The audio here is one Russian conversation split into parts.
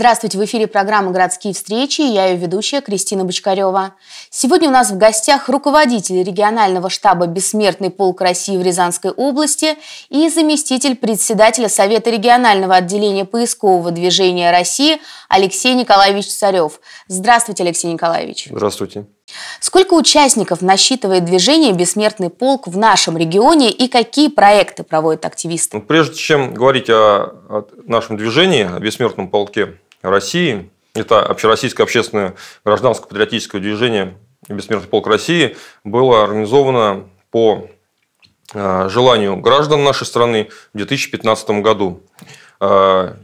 Здравствуйте, в эфире программа «Городские встречи» я ее ведущая Кристина Бочкарева. Сегодня у нас в гостях руководитель регионального штаба «Бессмертный полк России» в Рязанской области и заместитель председателя Совета регионального отделения поискового движения России Алексей Николаевич Царев. Здравствуйте, Алексей Николаевич. Здравствуйте. Сколько участников насчитывает движение «Бессмертный полк» в нашем регионе и какие проекты проводят активисты? Ну, прежде чем говорить о, о нашем движении, о «Бессмертном полке», России. Это общероссийское общественное гражданско-патриотическое движение «Бессмертный полк России» было организовано по э, желанию граждан нашей страны в 2015 году. Э,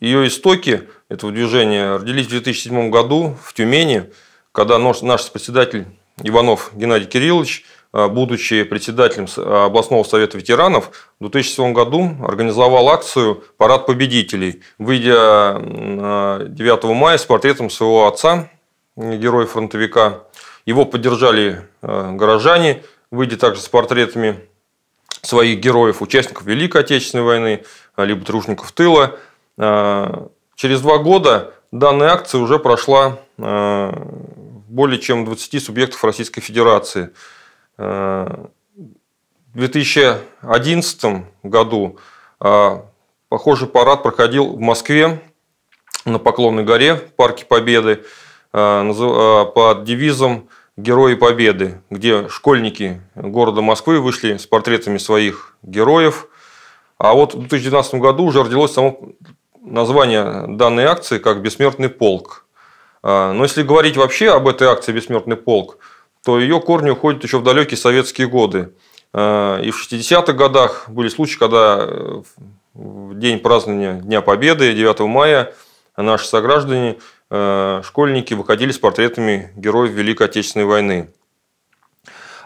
Ее истоки этого движения родились в 2007 году в Тюмени, когда наш председатель Иванов Геннадий Кириллович – Э, будучи председателем э, областного совета ветеранов, в 2007 году организовал акцию «Парад победителей», выйдя 9 мая с портретом своего отца, э, героя-фронтовика. Его поддержали горожане, выйдя также с портретами своих героев, участников Великой Отечественной войны, либо тружников тыла. Через два года данная акция уже прошла более чем 20 субъектов Российской Федерации – Э, в 2011 году э, похожий парад проходил в Москве на Поклонной горе в Парке Победы э, под девизом «Герои Победы», где школьники города Москвы вышли с портретами своих героев. А вот в 2019 году уже родилось само название данной акции как «Бессмертный полк». Но если говорить вообще об этой акции «Бессмертный полк», то ее корни уходят еще в далекие советские годы. А, и в 60-х годах были случаи, когда э, в день празднования Дня Победы, 9 мая, наши сограждане, э, школьники выходили с портретами героев Великой Отечественной войны.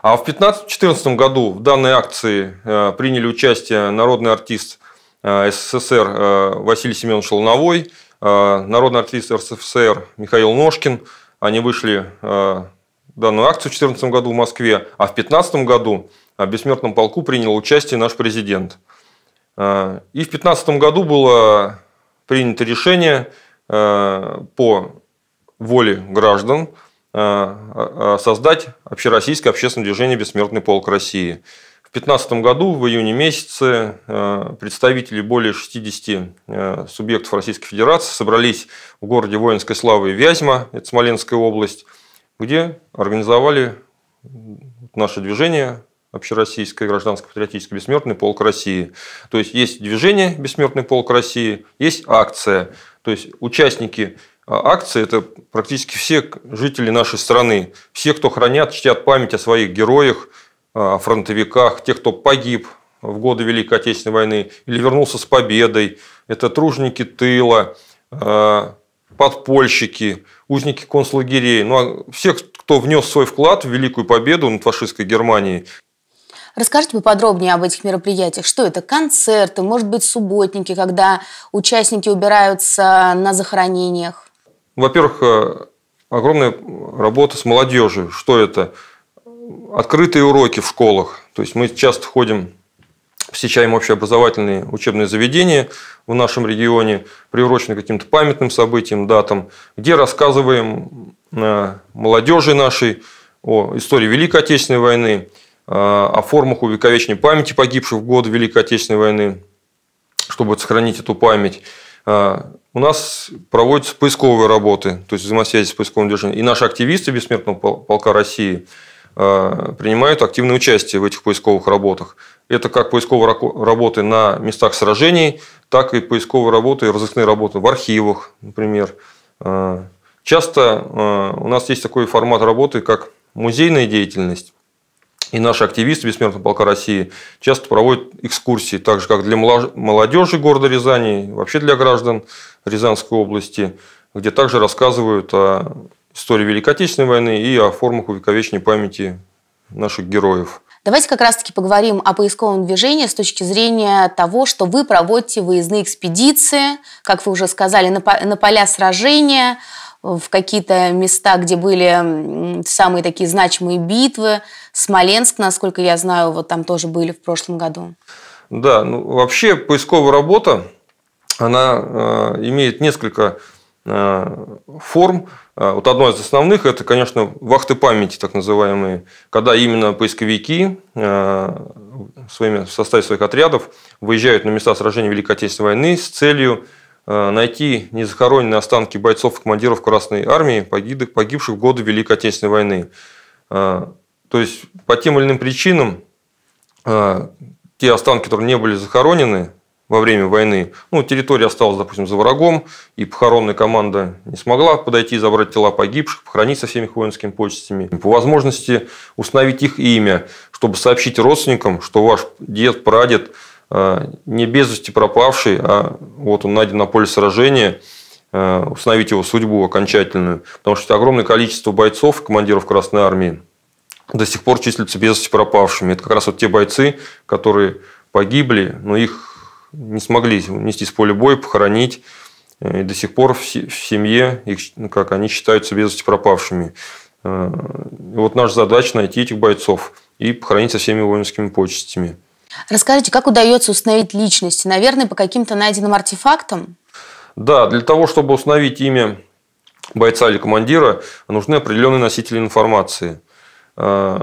А в 2015-2014 году в данной акции э, приняли участие народный артист СССР Василий Семенович Луновой, народный артист РСФСР Михаил Ножкин. Они вышли данную акцию в 2014 году в Москве, а в 2015 году в бессмертном полку принял участие наш президент. А, и в 2015 году было принято решение а, по воле граждан а, создать общероссийское общественное движение «Бессмертный полк России». В 2015 году, в июне месяце, представители более 60 субъектов Российской Федерации собрались в городе воинской славы Вязьма, это Смоленская область, где организовали наше движение Общероссийское гражданско-патриотическое бессмертный полк России. То есть есть движение Бессмертный полк России, есть акция. То есть участники а, акции – это практически все жители нашей страны. Все, кто хранят, чтят память о своих героях, а, о фронтовиках, тех, кто погиб в годы Великой Отечественной войны или вернулся с победой. Это труженики тыла, а, подпольщики, узники концлагерей, ну, а все, кто внес свой вклад в великую победу над фашистской Германией. Расскажите поподробнее об этих мероприятиях. Что это? Концерты, может быть, субботники, когда участники убираются на захоронениях? Во-первых, э, огромная работа с молодежью. Что это? Открытые уроки в школах. То есть мы часто ходим посещаем общеобразовательные учебные заведения в нашем регионе, приурочены каким-то памятным событиям, датам, где рассказываем э, молодежи нашей о истории Великой Отечественной войны, э, о формах увековечения памяти погибших в год Великой Отечественной войны, чтобы сохранить эту память. Э, у нас проводятся поисковые работы, то есть взаимосвязи с поисковым движением. И наши активисты Бессмертного полка России принимают активное участие в этих поисковых работах. Это как поисковые работы на местах сражений, так и поисковые работы и разыскные работы в архивах, например. А, часто а, у нас есть такой формат работы, как музейная деятельность. И наши активисты Бессмертного полка России часто проводят экскурсии, так же как для молодежи города Рязани, вообще для граждан Рязанской области, где также рассказывают о истории Великой Отечественной войны и о формах увековеченной памяти наших героев. Давайте как раз-таки поговорим о поисковом движении с точки зрения того, что вы проводите выездные экспедиции, как вы уже сказали, на, поля сражения, в какие-то места, где были самые такие значимые битвы. Смоленск, насколько я знаю, вот там тоже были в прошлом году. Да, ну, вообще поисковая работа, она э, имеет несколько Э, форм. Э, вот одно из основных – это, конечно, вахты памяти, так называемые, когда именно поисковики э, своими, в составе своих отрядов выезжают на места сражений Великой Отечественной войны с целью найти незахороненные останки бойцов и командиров Красной Армии, погибших в годы Великой Отечественной войны. То есть, по тем или иным причинам, те останки, которые не были захоронены, во время войны. Ну, территория осталась, допустим, за врагом, и похоронная команда не смогла подойти и забрать тела погибших, похоронить со всеми их воинскими почестями. По возможности установить их имя, чтобы сообщить родственникам, что ваш дед, прадед э, не без вести пропавший, а вот он найден на поле сражения, э, установить его судьбу окончательную. Потому что огромное количество бойцов, командиров Красной Армии, до сих пор числятся без вести пропавшими. Это как раз вот те бойцы, которые погибли, но их не смогли унести с поля боя, похоронить. И до сих пор в семье, их, ну, как они считаются, без вести пропавшими. Э, и вот наша задача найти этих бойцов и похоронить со всеми воинскими почестями. Расскажите, как удается установить личности? Наверное, по каким-то найденным артефактам? Да, для того, чтобы установить имя бойца или командира, нужны определенные носители информации. Э,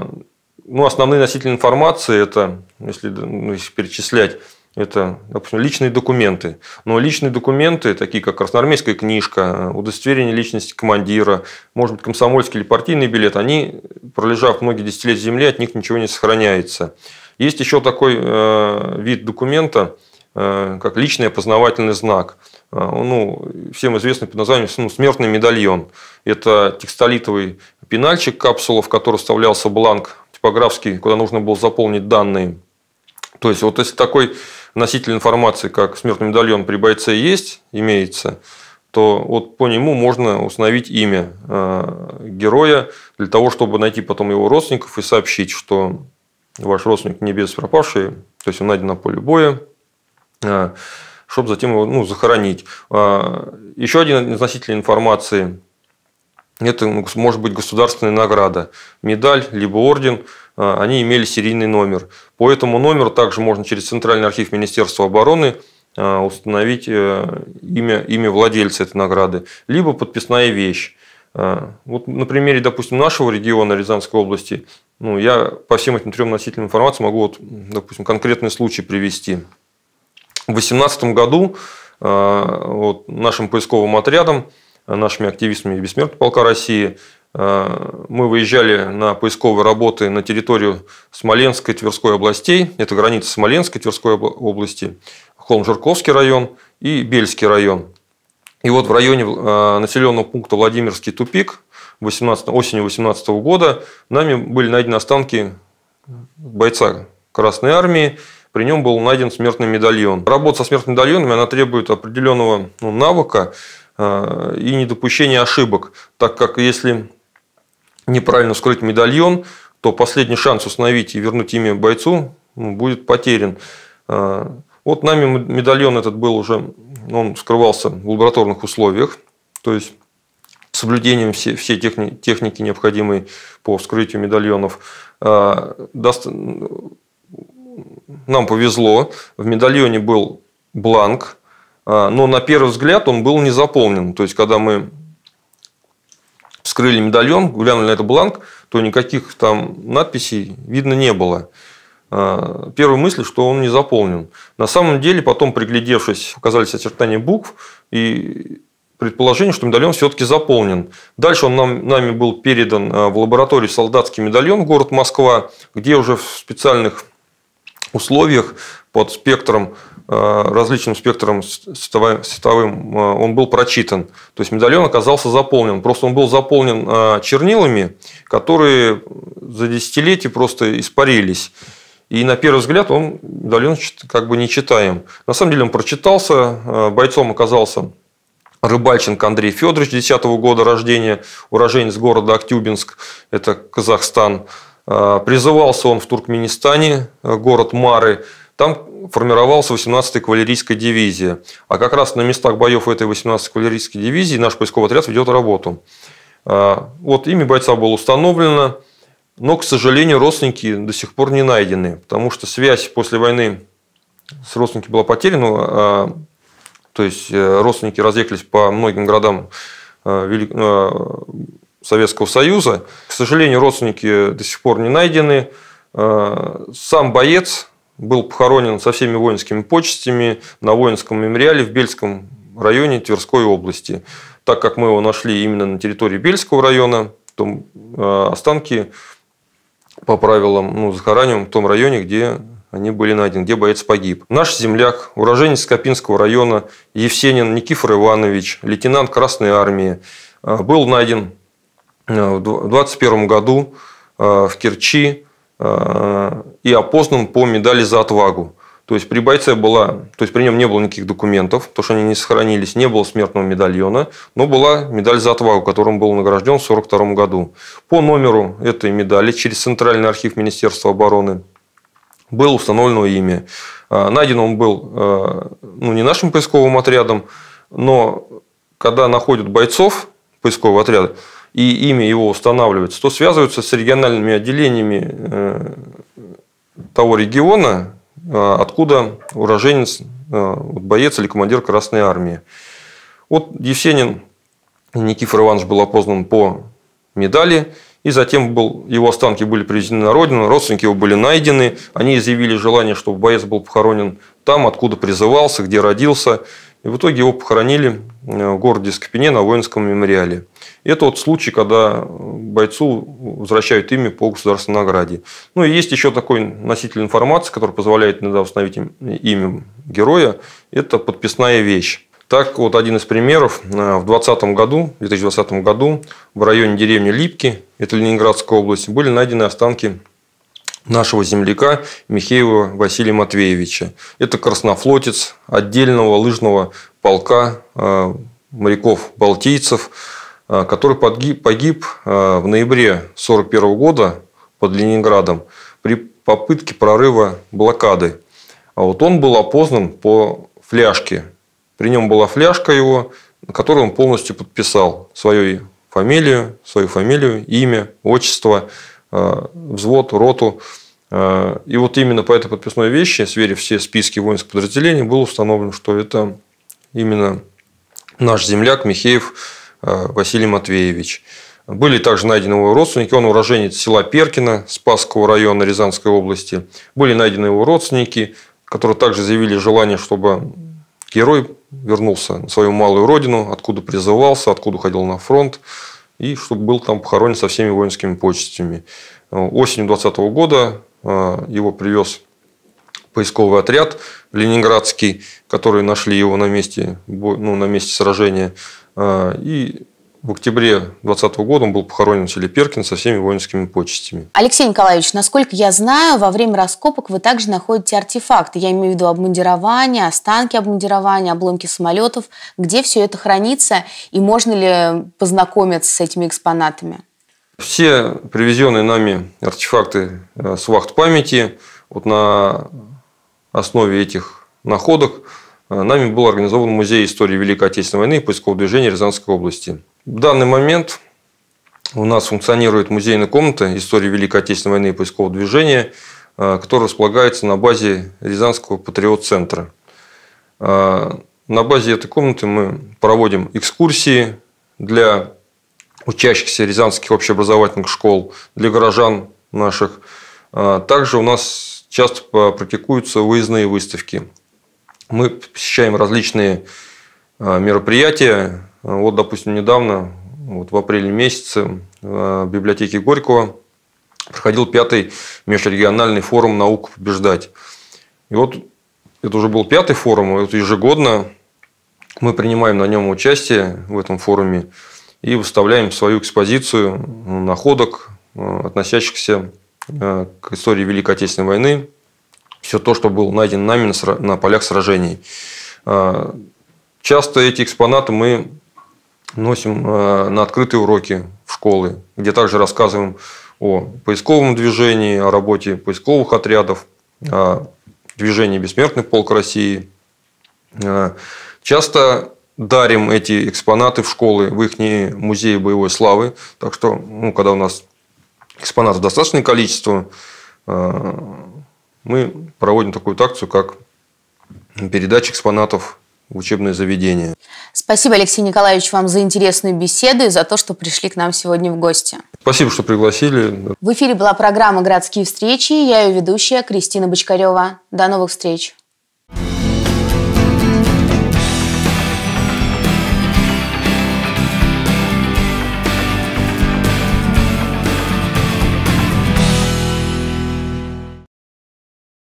ну, основные носители информации – это, если, ну, если перечислять, это, допустим, личные документы. Но личные документы, такие как красноармейская книжка, удостоверение личности командира, может быть, комсомольский или партийный билет, они, пролежав многие десятилетия земли, от них ничего не сохраняется. Есть еще такой э, вид документа, э, как личный опознавательный знак. Э, ну, всем известный под названием ну, смертный медальон. Это текстолитовый пенальчик, капсула, в который вставлялся бланк типографский, куда нужно было заполнить данные. То есть, вот если такой носитель информации, как смертный медальон при бойце есть, имеется, то вот по нему можно установить имя э, героя для того, чтобы найти потом его родственников и сообщить, что ваш родственник не без пропавший, то есть он найден на поле боя, э, чтобы затем его ну, захоронить. А, еще один носитель информации – это ну, может быть государственная награда, медаль, либо орден – а, они имели серийный номер. По этому номеру также можно через Центральный архив Министерства обороны а, установить э, имя, имя владельца этой награды, либо подписная вещь. А, вот на примере, допустим, нашего региона Рязанской области, ну, я по всем этим трем носителям информации могу, вот, допустим, конкретный случай привести. В 2018 году вот, нашим поисковым отрядом, нашими активистами Бессмертного полка России Э, мы выезжали на поисковые работы на территорию Смоленской и Тверской областей. Это граница Смоленской и Тверской области, Холм-Жирковский район и Бельский район. И вот в районе э, населенного пункта Владимирский тупик 18, осенью 2018 года нами были найдены останки бойца Красной Армии. При нем был найден смертный медальон. Работа со смертными медальонами она требует определенного ну, навыка э, и недопущения ошибок, так как если неправильно вскрыть медальон, то последний шанс установить и вернуть имя бойцу ну, будет потерян. А, вот нами медальон этот был уже, он скрывался в лабораторных условиях, то есть соблюдением все, все техники, необходимой по вскрытию медальонов. А, нам повезло, в медальоне был бланк, а, но на первый взгляд он был не заполнен. То есть, когда мы вскрыли медальон, глянули на этот бланк, то никаких там надписей видно не было. А, первая мысль, что он не заполнен. На самом деле, потом приглядевшись, оказались очертания букв и предположение, что медальон все-таки заполнен. Дальше он нам, нами был передан а, в лабораторию солдатский медальон город Москва, где уже в специальных условиях под спектром Э, различным спектром световым, э, он был прочитан. То есть медальон оказался заполнен. Просто он был заполнен э, чернилами, которые за десятилетия просто испарились. И на первый взгляд он медальон как бы не читаем. На самом деле он прочитался, бойцом оказался Рыбальченко Андрей Федорович, 10 -го года рождения, уроженец города Актюбинск, это Казахстан. Призывался он в Туркменистане, город Мары, там формировалась 18-я кавалерийская дивизия. А как раз на местах боев этой 18-й кавалерийской дивизии наш поисковый отряд ведет работу. А, вот имя бойца было установлено, но, к сожалению, родственники до сих пор не найдены, потому что связь после войны с родственниками была потеряна, а, то есть э, родственники разъехались по многим городам э, э, Советского Союза. К сожалению, родственники до сих пор не найдены. Сам боец был похоронен со всеми воинскими почестями на воинском мемориале в Бельском районе Тверской области. Так как мы его нашли именно на территории Бельского района, то э, останки по правилам ну, захораниваем в том районе, где они были найдены, где боец погиб. Наш земляк, уроженец Скопинского района Евсенин Никифор Иванович, лейтенант Красной Армии, э, был найден э, в 21 году в Керчи и апостолом по медали за отвагу. То есть при бойце была, то есть при нем не было никаких документов, потому что они не сохранились, не было смертного медальона, но была медаль за отвагу, которым был награжден в 1942 году. По номеру этой медали через Центральный архив Министерства обороны было установлено имя. А, найден он был а, ну, не нашим поисковым отрядом, но когда находят бойцов поискового отряда, и имя его устанавливается, то связываются с региональными отделениями э, того региона, а, откуда уроженец, а, боец или командир Красной Армии. Вот Евсенин Никифор Иванович был опознан по медали, и затем был, его останки были привезены на родину, родственники его были найдены, они изъявили желание, чтобы боец был похоронен там, откуда призывался, где родился, и в итоге его похоронили а, в городе Скопине на воинском мемориале. Это вот случай, когда бойцу возвращают имя по государственной награде. Ну и есть еще такой носитель информации, который позволяет иногда установить имя героя. Это подписная вещь. Так вот один из примеров. Э, в 2020 году, 2020 году в районе деревни Липки, это Ленинградская область, были найдены останки нашего земляка Михеева Василия Матвеевича. Это краснофлотец отдельного лыжного полка э, моряков-балтийцев, Э, который погиб, погиб э, в ноябре 1941 года под Ленинградом при попытке прорыва блокады. А вот он был опознан по фляжке. При нем была фляжка его, на которой он полностью подписал свою фамилию, свою фамилию, имя, отчество, э, взвод, роту. И вот именно по этой подписной вещи, сверив все списки воинских подразделений, было установлено, что это именно наш земляк Михеев Э, Василий Матвеевич. Были также найдены его родственники. Он уроженец села Перкина Спасского района Рязанской области. Были найдены его родственники, которые также заявили желание, чтобы герой вернулся на свою малую родину, откуда призывался, откуда ходил на фронт, и чтобы был там похоронен со всеми воинскими почестями. Осенью 2020 года э, его привез поисковый отряд, ленинградский, которые нашли его на месте, ну, на месте сражения. А, и в октябре 2020 года он был похоронен в селе Перкин со всеми воинскими почестями. Алексей Николаевич, насколько я знаю, во время раскопок вы также находите артефакты. Я имею в виду обмундирование, останки обмундирования, обломки самолетов. Где все это хранится и можно ли познакомиться с этими экспонатами? Все привезенные нами артефакты э, с вахт памяти вот на основе этих находок э, нами был организован Музей истории Великой Отечественной войны и поискового движения Рязанской области. В данный момент у нас функционирует музейная комната истории Великой Отечественной войны и поискового движения, э, которая располагается на базе Рязанского патриот-центра. Э, на базе этой комнаты мы проводим экскурсии для учащихся рязанских общеобразовательных школ, для горожан наших. Также у нас часто практикуются выездные выставки. Мы посещаем различные а, мероприятия. Вот, допустим, недавно, вот в апреле месяце, а, в библиотеке Горького проходил пятый межрегиональный форум «Наука побеждать». И вот это уже был пятый форум, и вот ежегодно мы принимаем на нем участие в этом форуме и выставляем свою экспозицию находок, а, относящихся Э, к истории Великой Отечественной войны, все то, что было найдено нами на полях сражений. Э, часто эти экспонаты мы носим э, на открытые уроки в школы, где также рассказываем о поисковом движении, о работе поисковых отрядов, о движении «Бессмертный полк России». Часто дарим эти экспонаты в школы, в их музеи боевой славы. Так что, ну, когда у нас экспонатов достаточное количество. Э, мы проводим такую акцию, как передача экспонатов в учебное заведение. Спасибо, Алексей Николаевич, вам за интересную беседу и за то, что пришли к нам сегодня в гости. Спасибо, что пригласили. В эфире была программа «Городские встречи». Я ее ведущая Кристина Бочкарева. До новых встреч.